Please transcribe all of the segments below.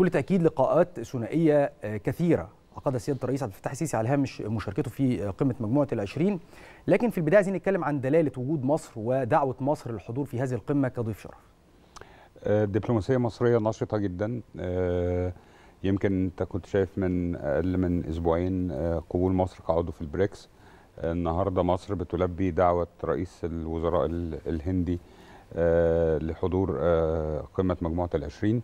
بكل تاكيد لقاءات ثنائيه آه، كثيره عقدها سياده الرئيس عبد الفتاح السيسي على هامش مشاركته في آه، قمه مجموعه العشرين لكن في البدايه عايزين نتكلم عن دلاله وجود مصر ودعوه مصر للحضور في هذه القمه كضيف شرف الدبلوماسيه آه، المصريه نشطه جدا يمكن انت كنت شايف من اقل من اسبوعين قبول مصر كعضو في البريكس النهارده مصر بتلبي دعوه رئيس الوزراء الهندي لحضور قمه مجموعه العشرين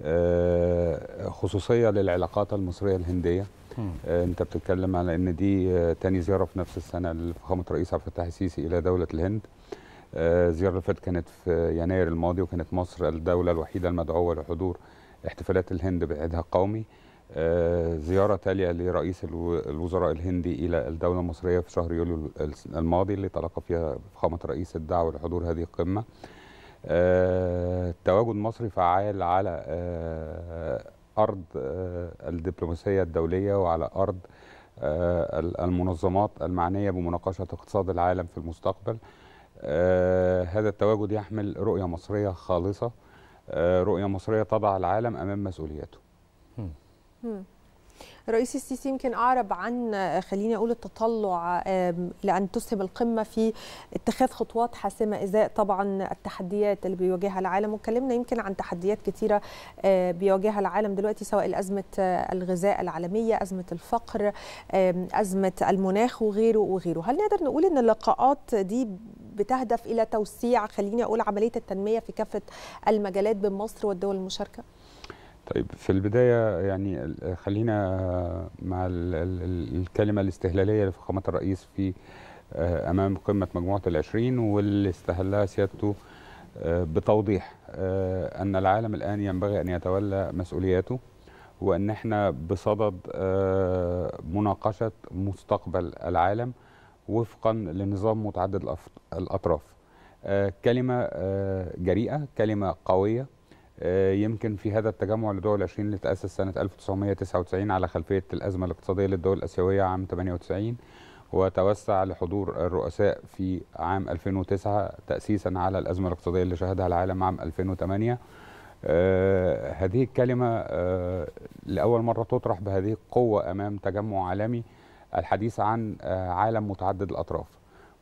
آه، خصوصيه للعلاقات المصريه الهنديه آه، انت بتتكلم على ان دي آه، تاني زياره في نفس السنه لفخامه الرئيس عبد الفتاح السيسي الى دوله الهند الزياره اللي فاتت كانت في يناير الماضي وكانت مصر الدوله الوحيده المدعوه لحضور احتفالات الهند بعيدها القومي زياره تاليه لرئيس الوزراء الهندي الى الدوله المصريه في شهر يوليو الماضي اللي تلقى فيها فخامه الرئيس الدعوه لحضور هذه القمه آه، تواجد مصري فعال على آه، أرض آه، الدبلوماسية الدولية وعلى أرض المنظمات المعنية بمناقشة اقتصاد العالم في المستقبل هذا التواجد يحمل رؤية مصرية خالصة رؤية مصرية تضع العالم أمام مسؤولياته الرئيس السيسي يمكن اعرب عن آه، خليني اقول التطلع لان تسهم القمه في اتخاذ خطوات حاسمه ازاء طبعا التحديات اللي بيواجهها العالم واتكلمنا يمكن عن تحديات كثيره بيواجهها العالم دلوقتي سواء ازمه آه، الغذاء العالميه ازمه الفقر ازمه المناخ وغيره وغيره هل نقدر نقول ان اللقاءات دي بتهدف الى توسيع خليني اقول عمليه التنميه في كافه المجالات بين مصر والدول المشاركه طيب في البداية يعني خلينا مع الكلمة الاستهلالية لفخامة الرئيس في آه، أمام قمة مجموعة العشرين واللي استهلها سيادته آه، بتوضيح آه، أن العالم الآن ينبغي أن يتولى مسؤولياته وأن احنا بصدد مناقشة مستقبل العالم وفقا لنظام متعدد الأطراف كلمة جريئة كلمة قوية آه، يمكن في هذا التجمع لدول 20 اللي تأسس سنة 1999 على خلفية الأزمة الاقتصادية للدول الآسيوية عام 98 وتوسع لحضور الرؤساء في عام 2009 تأسيسا على الأزمة الاقتصادية اللي شهدها العالم عام 2008 آه، هذه الكلمة آه، لأول مرة تطرح بهذه القوة أمام تجمع عالمي الحديث عن عالم متعدد الأطراف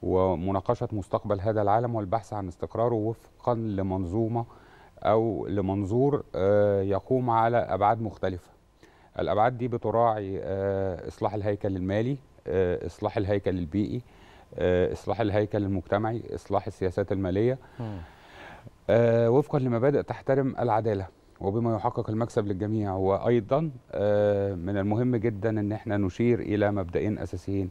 ومناقشة مستقبل هذا العالم والبحث عن استقراره وفقا لمنظومة او لمنظور آه، يقوم على ابعاد مختلفه الابعاد دي بتراعي آه، اصلاح الهيكل المالي آه، اصلاح الهيكل البيئي اصلاح الهيكل المجتمعي اصلاح السياسات الماليه وفقا لمبادئ تحترم العداله وبما يحقق المكسب للجميع وايضا من المهم جدا ان احنا نشير الى مبدئين اساسيين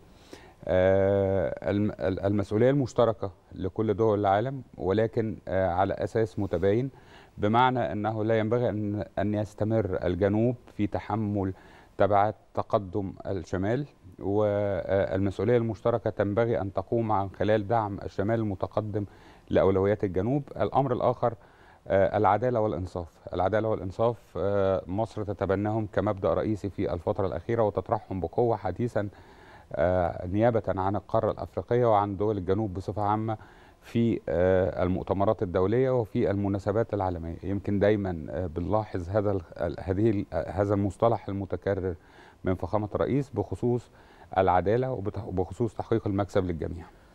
المسؤوليه المشتركه لكل دول العالم ولكن على اساس متباين بمعنى أنه لا ينبغي أن, أن يستمر الجنوب في تحمل تبعات تقدم الشمال والمسؤولية المشتركة تنبغي أن تقوم عن خلال دعم الشمال المتقدم لأولويات الجنوب الأمر الآخر آه، العدالة والإنصاف العدالة والإنصاف آه، مصر تتبناهم كمبدأ رئيسي في الفترة الأخيرة وتطرحهم بقوة حديثا آه، نيابة عن القارة الأفريقية وعن دول الجنوب بصفة عامة في آه، المؤتمرات الدولية وفي المناسبات العالمية يمكن دايما آه، بنلاحظ هذا هذه هذا المصطلح المتكرر من فخامة الرئيس بخصوص العدالة وبخصوص تحقيق المكسب للجميع